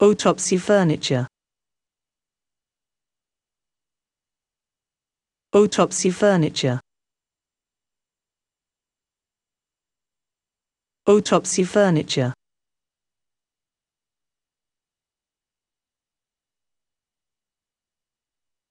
Autopsy furniture. Autopsy furniture. Autopsy furniture.